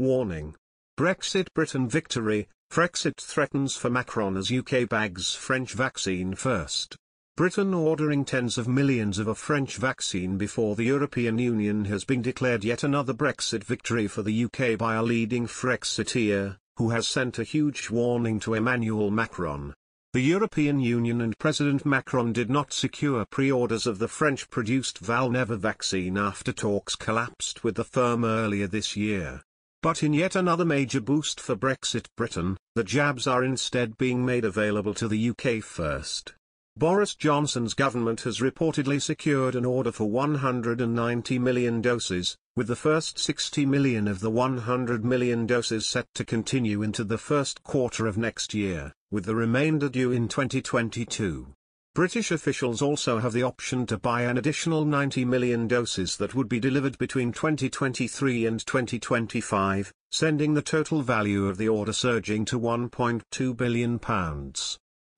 Warning. Brexit Britain victory, Brexit threatens for Macron as UK bags French vaccine first. Britain ordering tens of millions of a French vaccine before the European Union has been declared yet another Brexit victory for the UK by a leading Frexiteer, who has sent a huge warning to Emmanuel Macron. The European Union and President Macron did not secure pre-orders of the French-produced Valneva vaccine after talks collapsed with the firm earlier this year. But in yet another major boost for Brexit Britain, the jabs are instead being made available to the UK first. Boris Johnson's government has reportedly secured an order for 190 million doses, with the first 60 million of the 100 million doses set to continue into the first quarter of next year, with the remainder due in 2022. British officials also have the option to buy an additional 90 million doses that would be delivered between 2023 and 2025, sending the total value of the order surging to £1.2 billion.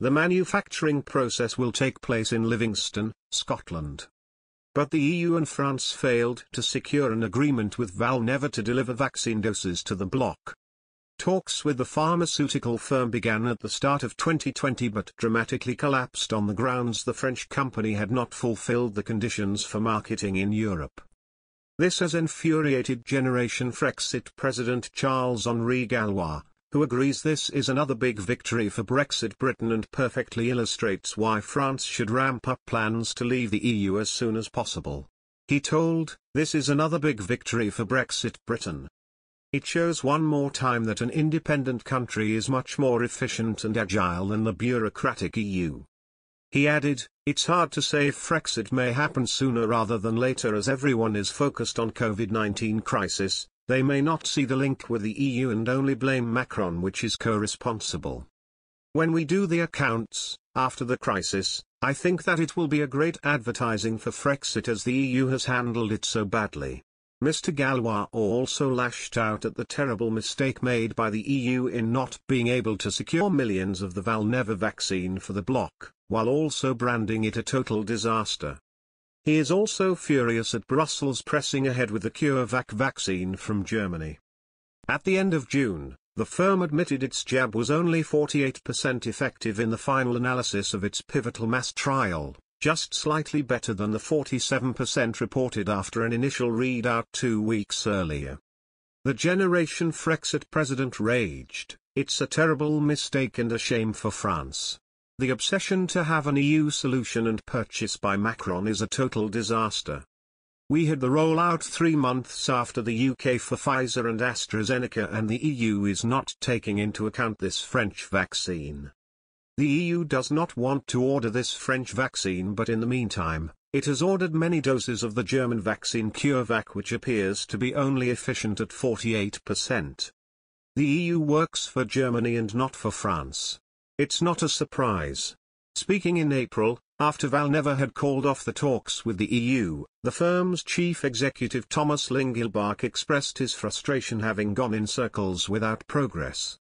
The manufacturing process will take place in Livingston, Scotland. But the EU and France failed to secure an agreement with Valneva to deliver vaccine doses to the bloc, Talks with the pharmaceutical firm began at the start of 2020 but dramatically collapsed on the grounds the French company had not fulfilled the conditions for marketing in Europe. This has infuriated Generation Frexit President Charles-Henri Galois, who agrees this is another big victory for Brexit Britain and perfectly illustrates why France should ramp up plans to leave the EU as soon as possible. He told, this is another big victory for Brexit Britain, it shows one more time that an independent country is much more efficient and agile than the bureaucratic EU. He added, It's hard to say if Frexit may happen sooner rather than later as everyone is focused on COVID-19 crisis, they may not see the link with the EU and only blame Macron which is co-responsible. When we do the accounts, after the crisis, I think that it will be a great advertising for Frexit as the EU has handled it so badly. Mr. Galois also lashed out at the terrible mistake made by the EU in not being able to secure millions of the Valneva vaccine for the bloc, while also branding it a total disaster. He is also furious at Brussels pressing ahead with the CureVac vaccine from Germany. At the end of June, the firm admitted its jab was only 48% effective in the final analysis of its pivotal mass trial, just slightly better than the 47% reported after an initial readout two weeks earlier. The Generation Frexit president raged, it's a terrible mistake and a shame for France. The obsession to have an EU solution and purchase by Macron is a total disaster. We had the rollout three months after the UK for Pfizer and AstraZeneca and the EU is not taking into account this French vaccine. The EU does not want to order this French vaccine but in the meantime, it has ordered many doses of the German vaccine CureVac which appears to be only efficient at 48%. The EU works for Germany and not for France. It's not a surprise. Speaking in April, after Valneva had called off the talks with the EU, the firm's chief executive Thomas Lingelbach expressed his frustration having gone in circles without progress.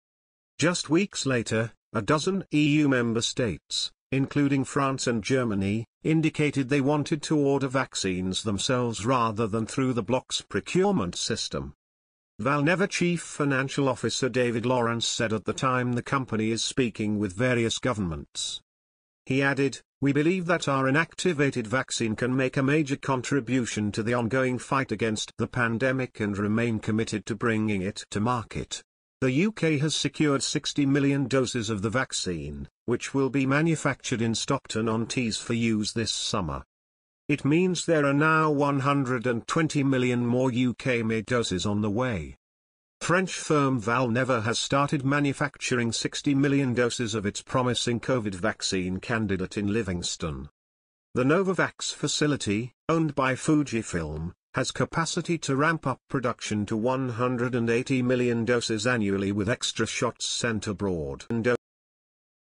Just weeks later, a dozen EU member states, including France and Germany, indicated they wanted to order vaccines themselves rather than through the bloc's procurement system. Valneva Chief Financial Officer David Lawrence said at the time the company is speaking with various governments. He added, We believe that our inactivated vaccine can make a major contribution to the ongoing fight against the pandemic and remain committed to bringing it to market. The UK has secured 60 million doses of the vaccine, which will be manufactured in Stockton-on-Tees for use this summer. It means there are now 120 million more UK-made doses on the way. French firm Valneva has started manufacturing 60 million doses of its promising COVID vaccine candidate in Livingston. The Novavax facility, owned by Fujifilm, has capacity to ramp up production to 180 million doses annually with extra shots sent abroad.